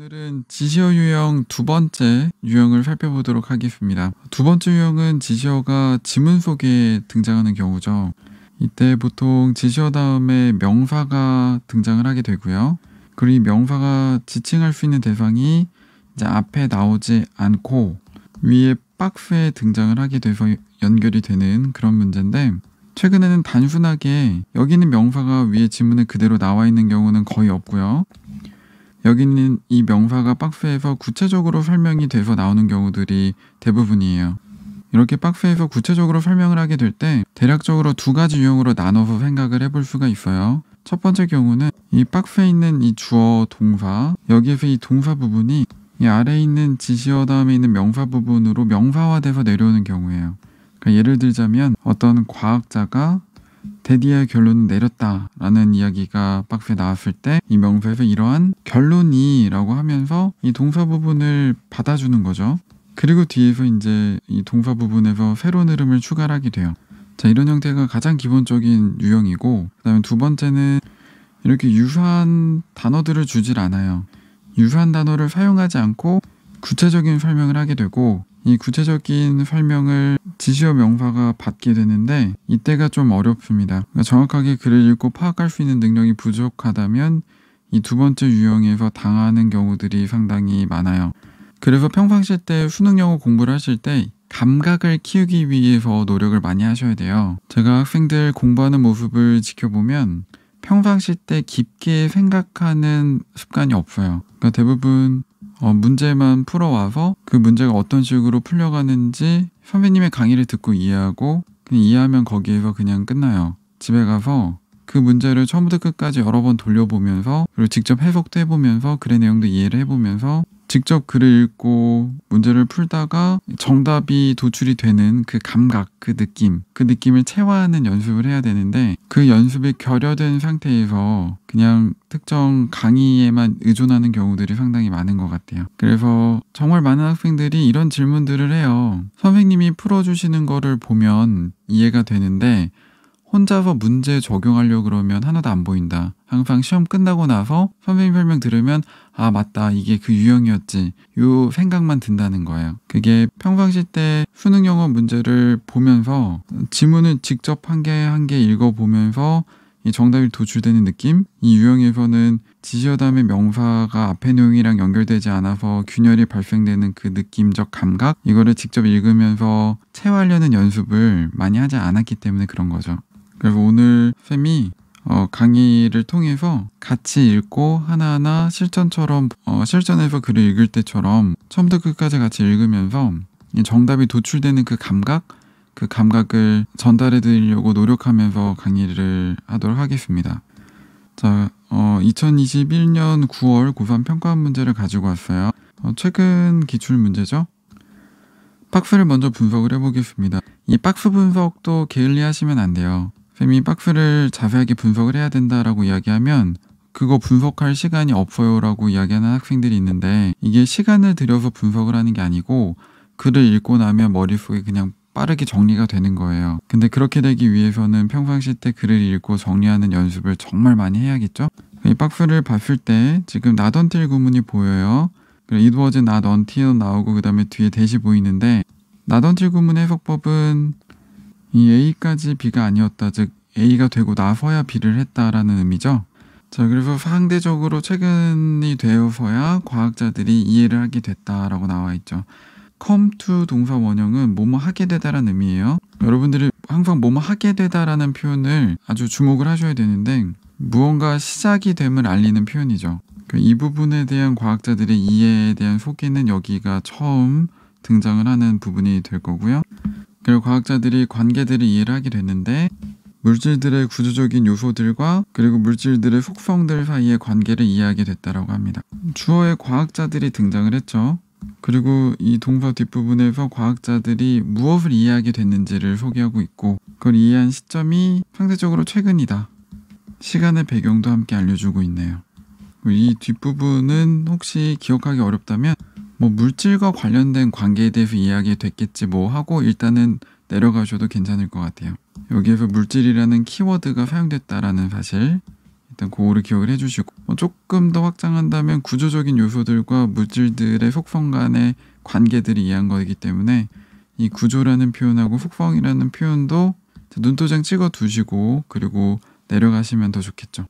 오늘은 지시어 유형 두 번째 유형을 살펴보도록 하겠습니다. 두 번째 유형은 지시어가 지문 속에 등장하는 경우죠. 이때 보통 지시어 다음에 명사가 등장을 하게 되고요. 그리고 이 명사가 지칭할 수 있는 대상이 이제 앞에 나오지 않고 위에 박스에 등장을 하게 돼서 연결이 되는 그런 문제인데 최근에는 단순하게 여기는 명사가 위에 지문에 그대로 나와 있는 경우는 거의 없고요. 여기 는이 명사가 박스에서 구체적으로 설명이 돼서 나오는 경우들이 대부분이에요. 이렇게 박스에서 구체적으로 설명을 하게 될 때 대략적으로 두 가지 유형으로 나눠서 생각을 해볼 수가 있어요. 첫 번째 경우는 이 박스에 있는 이 주어 동사 여기에서 이 동사 부분이 이 아래에 있는 지시어 다음에 있는 명사 부분으로 명사화돼서 내려오는 경우예요. 그러니까 예를 들자면 어떤 과학자가 데디의결론 내렸다라는 이야기가 박스에 나왔을 때 이 명서에서 이러한 결론이라고 하면서 이 동사 부분을 받아주는 거죠. 그리고 뒤에서 이제 이 동사 부분에서 새로운 흐름을 추가하게 돼요. 자 이런 형태가 가장 기본적인 유형이고 그다음에 두 번째는 이렇게 유사한 단어들을 주질 않아요. 유사한 단어를 사용하지 않고 구체적인 설명을 하게 되고 이 구체적인 설명을 지시어 명사가 받게 되는데 이때가 좀 어렵습니다. 그러니까 정확하게 글을 읽고 파악할 수 있는 능력이 부족하다면 이 두 번째 유형에서 당하는 경우들이 상당히 많아요. 그래서 평상시 때 수능 영어 공부를 하실 때 감각을 키우기 위해서 노력을 많이 하셔야 돼요. 제가 학생들 공부하는 모습을 지켜보면 평상시 때 깊게 생각하는 습관이 없어요. 그러니까 대부분 어, 문제만 풀어와서 그 문제가 어떤 식으로 풀려가는지 선배님의 강의를 듣고 이해하고 이해하면 거기에서 그냥 끝나요. 집에 가서 그 문제를 처음부터 끝까지 여러 번 돌려보면서 그리고 직접 해석도 해보면서 글의 내용도 이해를 해보면서 직접 글을 읽고 문제를 풀다가 정답이 도출이 되는 그 감각, 그 느낌, 그 느낌을 체화하는 연습을 해야 되는데 그 연습이 결여된 상태에서 그냥 특정 강의에만 의존하는 경우들이 상당히 많은 것 같아요. 그래서 정말 많은 학생들이 이런 질문들을 해요. 선생님이 풀어주시는 거를 보면 이해가 되는데 혼자서 문제 적용하려 고 그러면 하나도 안 보인다. 항상 시험 끝나고 나서 선생님 설명 들으면 아, 맞다. 이게 그 유형이었지. 요 생각만 든다는 거예요. 그게 평상시 때 수능 영어 문제를 보면서 지문을 직접 한 개 한 개 읽어보면서 이 정답이 도출되는 느낌? 이 유형에서는 지시어담의 명사가 앞에 내용이랑 연결되지 않아서 균열이 발생되는 그 느낌적 감각? 이거를 직접 읽으면서 채하려는 연습을 많이 하지 않았기 때문에 그런 거죠. 그래서 오늘 쌤이 어, 강의를 통해서 같이 읽고 하나하나 실전처럼 어, 실전에서 글을 읽을 때처럼 처음부터 끝까지 같이 읽으면서 정답이 도출되는 그 감각 그 감각을 전달해 드리려고 노력하면서 강의를 하도록 하겠습니다. 자, 어, 2021년 9월 고3 평가 문제를 가지고 왔어요. 어, 최근 기출 문제죠. 박스를 먼저 분석을 해보겠습니다. 이 박스 분석도 게을리 하시면 안 돼요. 쌤이 박스를 자세하게 분석을 해야 된다라고 이야기하면 그거 분석할 시간이 없어요라고 이야기하는 학생들이 있는데 이게 시간을 들여서 분석을 하는 게 아니고 글을 읽고 나면 머릿속에 그냥 빠르게 정리가 되는 거예요. 근데 그렇게 되기 위해서는 평상시 때 글을 읽고 정리하는 연습을 정말 많이 해야겠죠? 이 박스를 봤을 때 지금 나던틸 구문이 보여요. 그리고 이두어진 나던틸 나오고 그 다음에 뒤에 대시 보이는데 나던틸 구문 해석법은 이 A까지 B가 아니었다, 즉 A가 되고 나서야 B를 했다라는 의미죠. 자, 그래서 상대적으로 최근이 되어서야 과학자들이 이해를 하게 됐다라고 나와 있죠. come to 동사 원형은 뭐뭐 하게 되다라는 의미예요. 여러분들이 항상 뭐뭐 하게 되다라는 표현을 아주 주목을 하셔야 되는데 무언가 시작이 됨을 알리는 표현이죠. 그러니까 이 부분에 대한 과학자들의 이해에 대한 소개는 여기가 처음 등장을 하는 부분이 될 거고요. 그리고 과학자들이 관계들을 이해를 하게됐는데 물질들의 구조적인 요소들과 그리고 물질들의 속성들 사이의 관계를 이해하게 됐다라고 합니다. 주어에 과학자들이 등장을 했죠. 그리고 이 동사 뒷부분에서 과학자들이 무엇을 이해하게 됐는지를 소개하고 있고 그걸 이해한 시점이 상대적으로 최근이다. 시간의 배경도 함께 알려주고 있네요. 이 뒷부분은 혹시 기억하기 어렵다면 뭐 물질과 관련된 관계에 대해서 이야기 됐겠지 뭐 하고 일단은 내려가셔도 괜찮을 것 같아요. 여기에서 물질이라는 키워드가 사용됐다라는 사실 일단 그거를 기억을 해주시고 뭐 조금 더 확장한다면 구조적인 요소들과 물질들의 속성 간의 관계들이 이해한 거이기 때문에 이 구조라는 표현하고 속성이라는 표현도 눈도장 찍어 두시고 그리고 내려가시면 더 좋겠죠.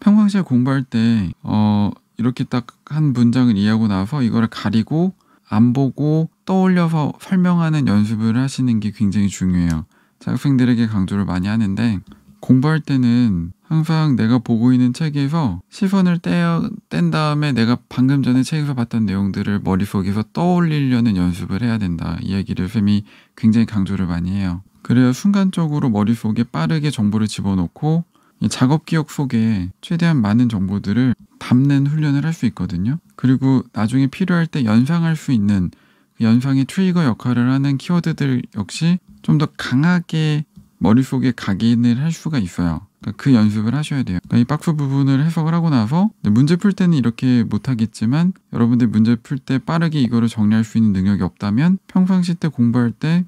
평상시에 공부할 때 어, 이렇게 딱 한 문장을 이해하고 나서 이거를 가리고 안 보고 떠올려서 설명하는 연습을 하시는 게 굉장히 중요해요. 학생들에게 강조를 많이 하는데 공부할 때는 항상 내가 보고 있는 책에서 시선을 떼어, 뗀 다음에 내가 방금 전에 책에서 봤던 내용들을 머릿속에서 떠올리려는 연습을 해야 된다. 이 얘기를 쌤이 굉장히 강조를 많이 해요. 그래야 순간적으로 머릿속에 빠르게 정보를 집어넣고 작업 기억 속에 최대한 많은 정보들을 담는 훈련을 할 수 있거든요. 그리고 나중에 필요할 때 연상할 수 있는 그 연상의 트리거 역할을 하는 키워드들 역시 좀 더 강하게 머릿속에 각인을 할 수가 있어요. 그러니까 그 연습을 하셔야 돼요. 그러니까 이 박스 부분을 해석을 하고 나서 네, 문제 풀 때는 이렇게 못하겠지만 여러분들 문제 풀 때 빠르게 이거를 정리할 수 있는 능력이 없다면 평상시 때 공부할 때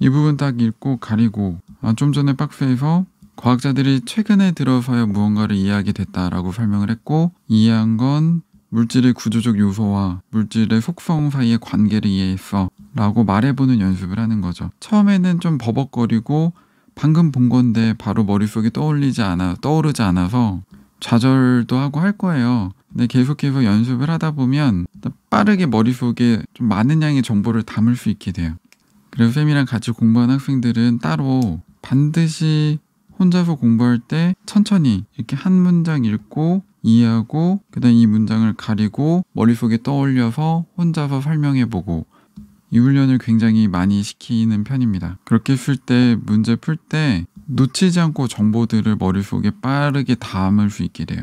이 부분 딱 읽고 가리고 아, 좀 전에 박스에서 과학자들이 최근에 들어서야 무언가를 이해하게 됐다라고 설명을 했고 이해한 건 물질의 구조적 요소와 물질의 속성 사이의 관계를 이해했어 라고 말해보는 연습을 하는 거죠. 처음에는 좀 버벅거리고 방금 본 건데 바로 머릿속에 떠올리지 않아, 떠오르지 않아서 좌절도 하고 할 거예요. 근데 계속해서 연습을 하다 보면 빠르게 머릿속에 좀 많은 양의 정보를 담을 수 있게 돼요. 그래서 쌤이랑 같이 공부한 학생들은 따로 반드시 혼자서 공부할 때 천천히 이렇게 한 문장 읽고 이해하고 그다음 이 문장을 가리고 머릿속에 떠올려서 혼자서 설명해보고 이 훈련을 굉장히 많이 시키는 편입니다. 그렇게 했을 때 문제 풀 때 놓치지 않고 정보들을 머릿속에 빠르게 담을 수 있게 돼요.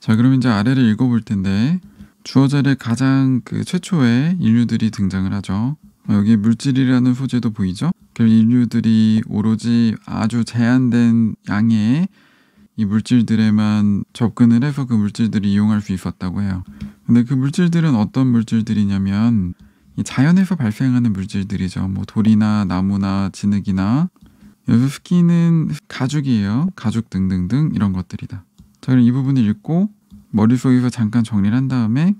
자 그럼 이제 아래를 읽어볼 텐데 주어자를 가장 그 최초의 인류들이 등장을 하죠. 여기 물질이라는 소재도 보이죠? 그 인류들이 오로지 아주 제한된 양의 이 물질들에만 접근을 해서 그 물질들을 이용할 수 있었다고 해요. 근데 그 물질들은 어떤 물질들이냐면 자연에서 발생하는 물질들이죠. 뭐 돌이나 나무나 진흙이나 여기서 스키는 가죽이에요. 가죽 등등등 이런 것들이다. 자 그럼 이 부분을 읽고 머릿속에서 잠깐 정리를 한 다음에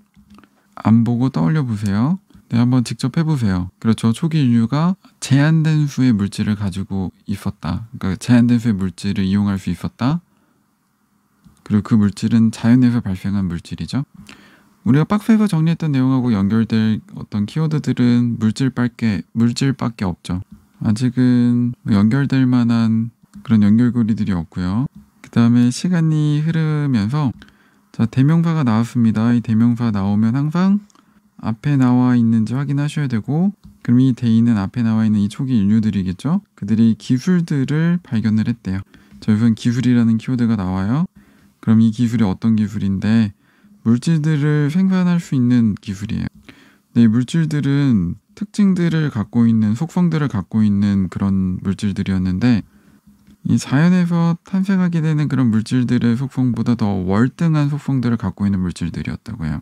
안 보고 떠올려 보세요. 네, 한번 직접 해보세요. 그렇죠. 초기 인류가 제한된 수의 물질을 가지고 있었다. 그러니까 제한된 수의 물질을 이용할 수 있었다. 그리고 그 물질은 자연에서 발생한 물질이죠. 우리가 박스에서 정리했던 내용하고 연결될 어떤 키워드들은 물질밖에 물질밖에 없죠. 아직은 뭐 연결될 만한 그런 연결고리들이 없고요. 그 다음에 시간이 흐르면서 자 대명사가 나왔습니다. 이 대명사 나오면 항상 앞에 나와 있는지 확인하셔야 되고 그럼 이 데이는 앞에 나와 있는 이 초기 인류들이겠죠? 그들이 기술들을 발견을 했대요. 자, 여기 기술이라는 키워드가 나와요. 그럼 이 기술이 어떤 기술인데 물질들을 생산할 수 있는 기술이에요. 네, 물질들은 특징들을 갖고 있는 속성들을 갖고 있는 그런 물질들이었는데 이 자연에서 탄생하게 되는 그런 물질들의 속성보다 더 월등한 속성들을 갖고 있는 물질들이었다고요.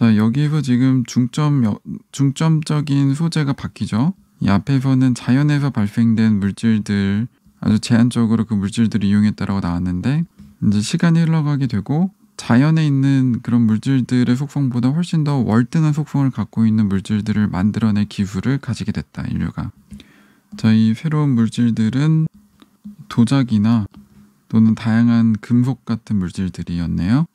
자, 여기에서 지금 중점, 중점적인 소재가 바뀌죠. 이 앞에서는 자연에서 발생된 물질들, 아주 제한적으로 그 물질들을 이용했다라고 나왔는데, 이제 시간이 흘러가게 되고, 자연에 있는 그런 물질들의 속성보다 훨씬 더 월등한 속성을 갖고 있는 물질들을 만들어낼 기술을 가지게 됐다, 인류가. 저희 새로운 물질들은 도자기나 또는 다양한 금속 같은 물질들이었네요.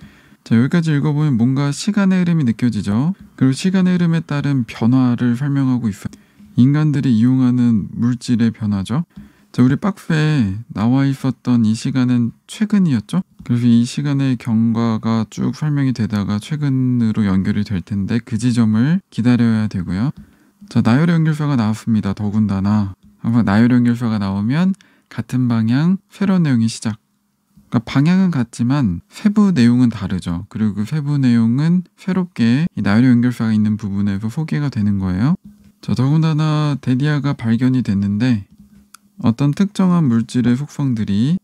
자, 여기까지 읽어보면 뭔가 시간의 흐름이 느껴지죠. 그리고 시간의 흐름에 따른 변화를 설명하고 있어요. 인간들이 이용하는 물질의 변화죠. 자, 우리 박스에 나와 있었던 이 시간은 최근이었죠. 그래서 이 시간의 경과가 쭉 설명이 되다가 최근으로 연결이 될 텐데 그 지점을 기다려야 되고요. 자, 나열 연결사가 나왔습니다. 더군다나 항상 나열 연결사가 나오면 같은 방향 새로운 내용이 시작. 그러니까 방향은 같지만 세부 내용은 다르죠. 그리고 그 세부 내용은 새롭게 나열의 연결사가 있는 부분에서 소개가 되는 거예요. 자, 더군다나 데디아가 발견이 됐는데 어떤 특정한 물질의 속성들이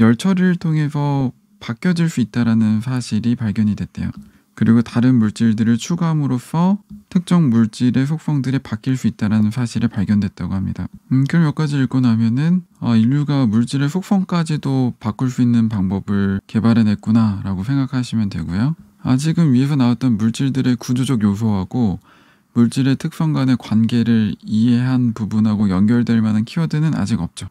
열 처리를 통해서 바뀌어질 수있다는 사실이 발견이 됐대요. 그리고 다른 물질들을 추가함으로써 특정 물질의 속성들이 바뀔 수 있다는 사실이 발견됐다고 합니다. 음, 그럼 몇가지 읽고 나면은 아, 인류가 물질의 속성까지도 바꿀 수 있는 방법을 개발해냈구나 라고 생각하시면 되고요. 아, 직은 위에서 나왔던 물질들의 구조적 요소하고 물질의 특성 간의 관계를 이해한 부분하고 연결될 만한 키워드는 아직 없죠.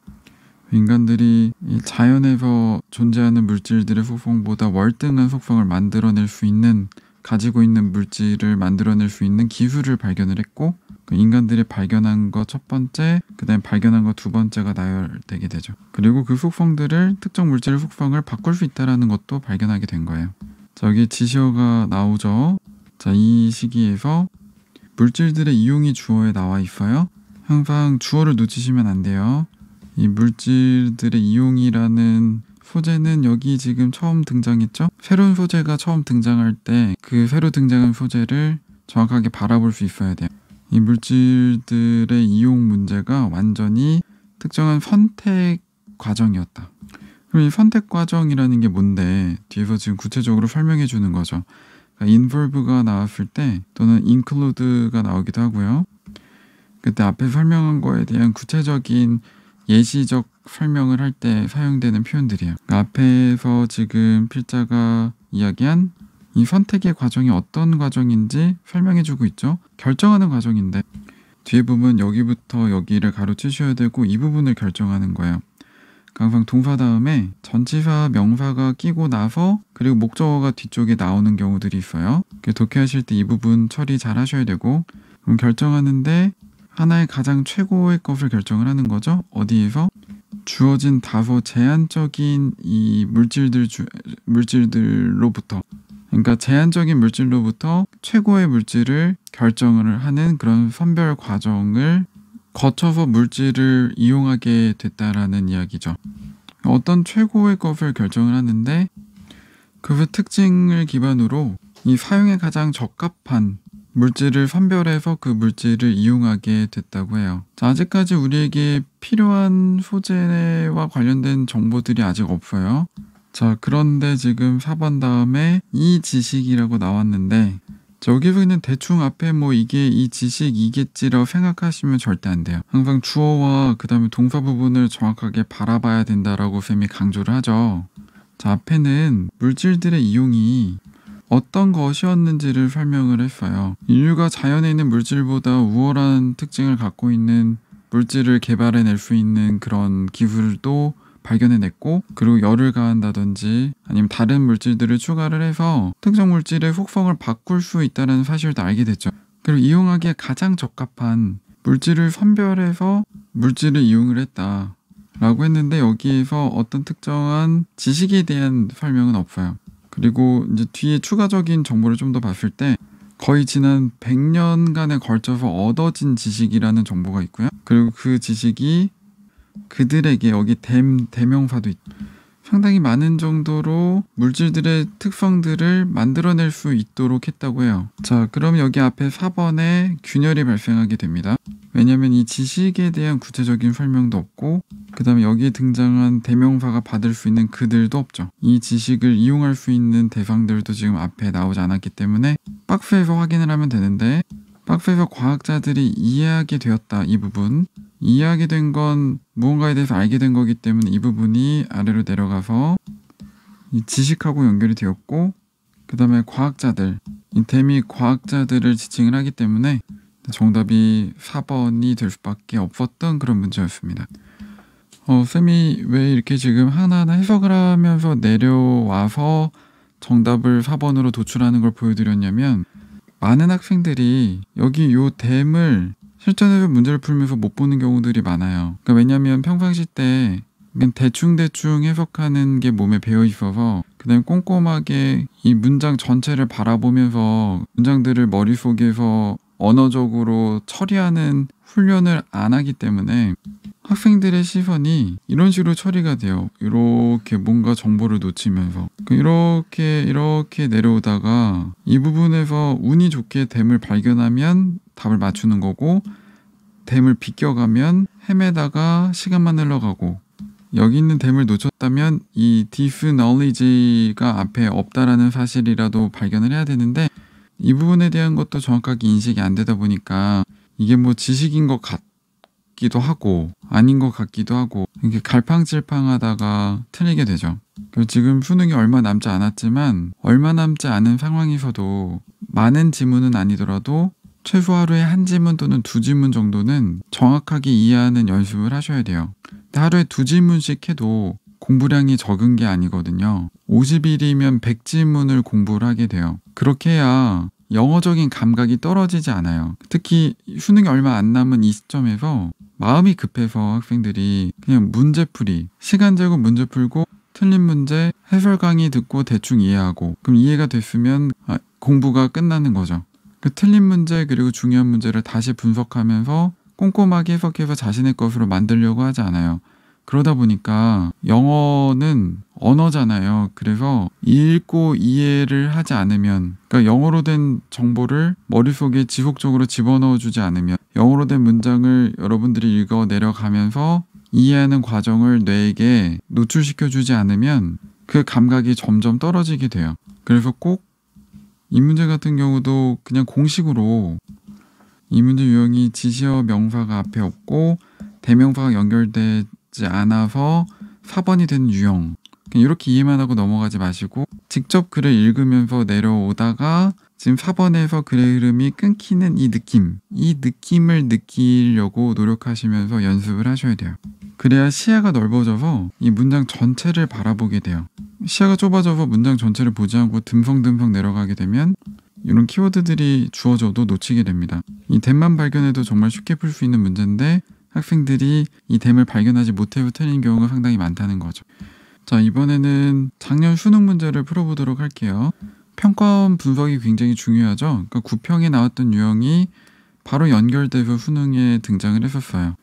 인간들이 자연에서 존재하는 물질들의 속성보다 월등한 속성을 만들어낼 수 있는 가지고 있는 물질을 만들어낼 수 있는 기술을 발견을 했고 그 인간들이 발견한 것첫 번째, 그다음 발견한 것두 번째가 나열되게 되죠. 그리고 그 속성들을 특정 물질의 속성을 바꿀 수 있다라는 것도 발견하게 된 거예요. 저기 지시어가 나오죠. 자, 이 시기에서 물질들의 이용이 주어에 나와 있어요. 항상 주어를 놓치시면 안 돼요. 이 물질들의 이용이라는 소재는 여기 지금 처음 등장했죠? 새로운 소재가 처음 등장할 때 그 새로 등장한 소재를 정확하게 바라볼 수 있어야 돼요. 이 물질들의 이용 문제가 완전히 특정한 선택 과정이었다. 그럼 이 선택 과정이라는 게 뭔데 뒤에서 지금 구체적으로 설명해 주는 거죠. 그러니까 involve가 나왔을 때 또는 include가 나오기도 하고요. 그때 앞에 설명한 거에 대한 구체적인 예시적 설명을 할 때 사용되는 표현들이에요. 앞에서 지금 필자가 이야기한 이 선택의 과정이 어떤 과정인지 설명해주고 있죠. 결정하는 과정인데 뒤에 부분 여기부터 여기를 가로치셔야 되고 이 부분을 결정하는 거예요. 항상 동사 다음에 전치사 명사가 끼고 나서 그리고 목적어가 뒤쪽에 나오는 경우들이 있어요. 독해하실 때 이 부분 처리 잘 하셔야 되고 그럼 결정하는데 하나의 가장 최고의 것을 결정을 하는 거죠. 어디에서 주어진 다소 제한적인 이 물질들 주, 물질들로부터 그러니까 제한적인 물질로부터 최고의 물질을 결정을 하는 그런 선별 과정을 거쳐서 물질을 이용하게 됐다라는 이야기죠. 어떤 최고의 것을 결정을 하는데 그 특징을 기반으로 이 사용에 가장 적합한 물질을 선별해서그 물질을 이용하게 됐다고 해요. 자, 아직까지 우리에게 필요한 소재와 관련된 정보들이 아직 없어요. 자, 그런데 지금 4번 다음에 이 지식이라고 나왔는데 자, 여기서 있는 대충 앞에 뭐 이게 이 지식이겠지라고 생각하시면 절대 안 돼요. 항상 주어와 그 다음에 동사 부분을 정확하게 바라봐야 된다라고 쌤이 강조를 하죠. 자, 앞에는 물질들의 이용이 어떤 것이었는지를 설명을 했어요. 인류가 자연에 있는 물질보다 우월한 특징을 갖고 있는 물질을 개발해낼 수 있는 그런 기술도 발견해냈고 그리고 열을 가한다든지 아니면 다른 물질들을 추가를 해서 특정 물질의 속성을 바꿀 수 있다는 사실도 알게 됐죠. 그리고 이용하기에 가장 적합한 물질을 선별해서 물질을 이용을 했다. 라고 했는데 여기에서 어떤 특정한 지식에 대한 설명은 없어요. 그리고 이제 뒤에 추가적인 정보를 좀 더 봤을 때 거의 지난 100년간에 걸쳐서 얻어진 지식이라는 정보가 있고요. 그리고 그 지식이 그들에게 여기 댐, 대명사도 있, 상당히 많은 정도로 물질들의 특성들을 만들어낼 수 있도록 했다고 해요. 자, 그럼 여기 앞에 4번에 균열이 발생하게 됩니다. 왜냐하면 이 지식에 대한 구체적인 설명도 없고 그 다음에 여기에 등장한 대명사가 받을 수 있는 그들도 없죠. 이 지식을 이용할 수 있는 대상들도 지금 앞에 나오지 않았기 때문에 박스에서 확인을 하면 되는데 박스에서 과학자들이 이해하게 되었다 이 부분 이해하게 된 건 무언가에 대해서 알게 된 거기 때문에 이 부분이 아래로 내려가서 이 지식하고 연결이 되었고 그 다음에 과학자들 이 데미 과학자들을 지칭을 하기 때문에 정답이 4번이 될 수밖에 없었던 그런 문제였습니다. 어, 쌤이 왜 이렇게 지금 하나하나 해석을 하면서 내려와서 정답을 4번으로 도출하는 걸 보여드렸냐면 많은 학생들이 여기 요 댐을 실전에서 문제를 풀면서 못 보는 경우들이 많아요. 그러니까 왜냐하면 평상시 때 그냥 대충대충 해석하는 게 몸에 배어 있어서 그다음 꼼꼼하게 이 문장 전체를 바라보면서 문장들을 머릿속에서 언어적으로 처리하는 훈련을 안 하기 때문에 학생들의 시선이 이런 식으로 처리가 돼요. 이렇게 뭔가 정보를 놓치면서 그러니까 이렇게 이렇게 내려오다가 이 부분에서 운이 좋게 댐을 발견하면 답을 맞추는 거고 댐을 비껴가면 헤매다가 시간만 흘러가고 여기 있는 댐을 놓쳤다면 이디스널리지가 앞에 없다라는 사실이라도 발견을 해야 되는데 이 부분에 대한 것도 정확하게 인식이 안 되다 보니까 이게 뭐 지식인 것 같. 같기도 하고 아닌 것 같기도 하고 이렇게 갈팡질팡하다가 틀리게 되죠. 지금 수능이 얼마 남지 않았지만 얼마 남지 않은 상황에서도 많은 지문은 아니더라도 최소 하루에 한 지문 또는 두 지문 정도는 정확하게 이해하는 연습을 하셔야 돼요. 하루에 두 지문씩 해도 공부량이 적은 게 아니거든요. 50일이면 100지문을 공부를 하게 돼요. 그렇게 해야 영어적인 감각이 떨어지지 않아요. 특히 수능이 얼마 안 남은 이 시점에서 마음이 급해서 학생들이 그냥 문제풀이 시간 재고 문제 풀고 틀린 문제 해설 강의 듣고 대충 이해하고 그럼 이해가 됐으면 아, 공부가 끝나는 거죠. 그 틀린 문제 그리고 중요한 문제를 다시 분석하면서 꼼꼼하게 해석해서 자신의 것으로 만들려고 하지 않아요. 그러다 보니까 영어는 언어잖아요. 그래서 읽고 이해를 하지 않으면, 그러니까 영어로 된 정보를 머릿속에 지속적으로 집어넣어 주지 않으면 영어로 된 문장을 여러분들이 읽어 내려가면서 이해하는 과정을 뇌에게 노출시켜 주지 않으면 그 감각이 점점 떨어지게 돼요. 그래서 꼭 이 문제 같은 경우도 그냥 공식으로 이 문제 유형이 지시어 명사가 앞에 없고 대명사가 연결되지 않아서 4번이 된 유형 이렇게 이해만 하고 넘어가지 마시고 직접 글을 읽으면서 내려오다가 지금 4번에서 글의 그 흐름이 끊기는 이 느낌, 이 느낌을 느끼려고 노력하시면서 연습을 하셔야 돼요. 그래야 시야가 넓어져서 이 문장 전체를 바라보게 돼요. 시야가 좁아져서 문장 전체를 보지 않고 듬성듬성 내려가게 되면 이런 키워드들이 주어져도 놓치게 됩니다. 이 댐만 발견해도 정말 쉽게 풀 수 있는 문제인데 학생들이 이 댐을 발견하지 못해서 틀린 경우가 상당히 많다는 거죠. 자, 이번에는 작년 수능 문제를 풀어보도록 할게요. 평가원 분석이 굉장히 중요하죠. 그러니까 9평에 나왔던 유형이 바로 연결돼서 수능에 등장을 했었어요.